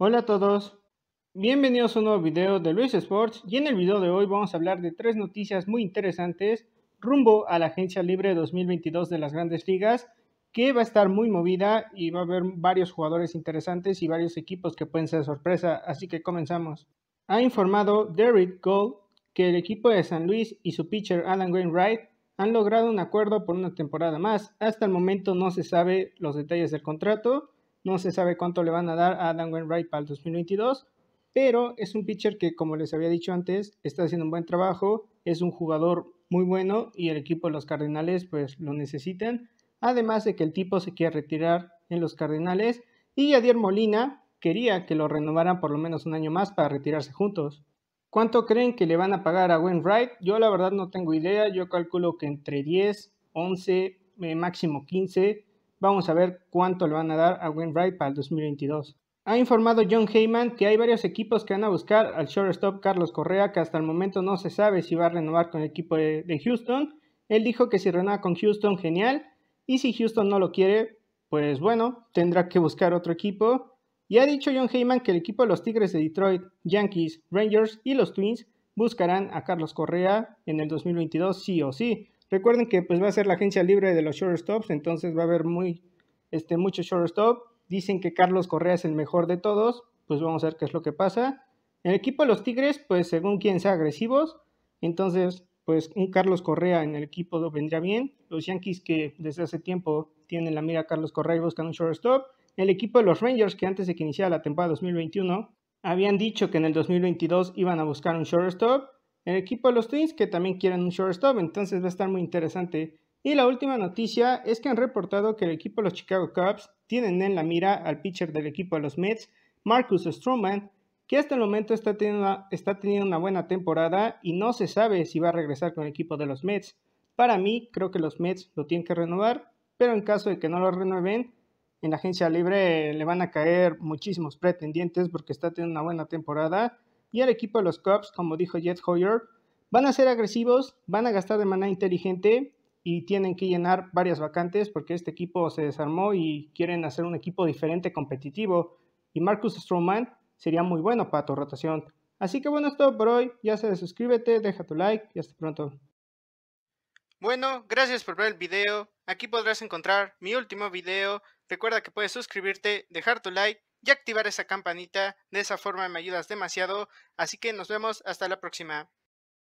Hola a todos, bienvenidos a un nuevo video de Luis Sports y en el video de hoy vamos a hablar de tres noticias muy interesantes rumbo a la Agencia Libre 2022 de las Grandes Ligas que va a estar muy movida y va a haber varios jugadores interesantes y varios equipos que pueden ser sorpresa, así que comenzamos. Ha informado Derrick Gold que el equipo de San Luis y su pitcher Alan Wainwright han logrado un acuerdo por una temporada más. Hasta el momento no se sabe los detalles del contrato, no se sabe cuánto le van a dar a Adam Wainwright para el 2022, pero es un pitcher que, como les había dicho antes, está haciendo un buen trabajo, es un jugador muy bueno y el equipo de los Cardenales pues lo necesitan. Además de que el tipo se quiere retirar en los Cardenales y Yadier Molina quería que lo renovaran por lo menos un año más para retirarse juntos. ¿Cuánto creen que le van a pagar a Wainwright? Yo la verdad no tengo idea, yo calculo que entre 10, 11, eh, máximo 15 Vamos a ver cuánto le van a dar a Wright para el 2022. Ha informado John Heyman que hay varios equipos que van a buscar al shortstop Carlos Correa, que hasta el momento no se sabe si va a renovar con el equipo de, Houston. Él dijo que si renueva con Houston, genial. Y si Houston no lo quiere, pues bueno, tendrá que buscar otro equipo. Y ha dicho John Heyman que el equipo de los Tigres de Detroit, Yankees, Rangers y los Twins buscarán a Carlos Correa en el 2022 sí o sí. Recuerden que pues va a ser la agencia libre de los shortstops, entonces va a haber muy, este, mucho shortstop. Dicen que Carlos Correa es el mejor de todos, pues vamos a ver qué es lo que pasa. El equipo de los Tigres, pues según quien sea agresivos, entonces pues un Carlos Correa en el equipo vendría bien. Los Yankees que desde hace tiempo tienen la mira a Carlos Correa y buscan un shortstop. El equipo de los Rangers que antes de que iniciara la temporada 2021 habían dicho que en el 2022 iban a buscar un shortstop el equipo de los Twins que también quieren un shortstop, entonces va a estar muy interesante. Y la última noticia es que han reportado que el equipo de los Chicago Cubs tienen en la mira al pitcher del equipo de los Mets, Marcus Stroman, que hasta el momento está teniendo, está teniendo una buena temporada y no se sabe si va a regresar con el equipo de los Mets. Para mí, creo que los Mets lo tienen que renovar, pero en caso de que no lo renueven, en la agencia libre le van a caer muchísimos pretendientes porque está teniendo una buena temporada y el equipo de los Cubs, como dijo Jet Hoyer, van a ser agresivos, van a gastar de manera inteligente y tienen que llenar varias vacantes porque este equipo se desarmó y quieren hacer un equipo diferente, competitivo. Y Marcus Stroman sería muy bueno para tu rotación. Así que bueno, es todo por hoy. Ya sabes, suscríbete, deja tu like y hasta pronto. Bueno, gracias por ver el video. Aquí podrás encontrar mi último video. Recuerda que puedes suscribirte, dejar tu like y activar esa campanita. De esa forma me ayudas demasiado. Así que nos vemos hasta la próxima.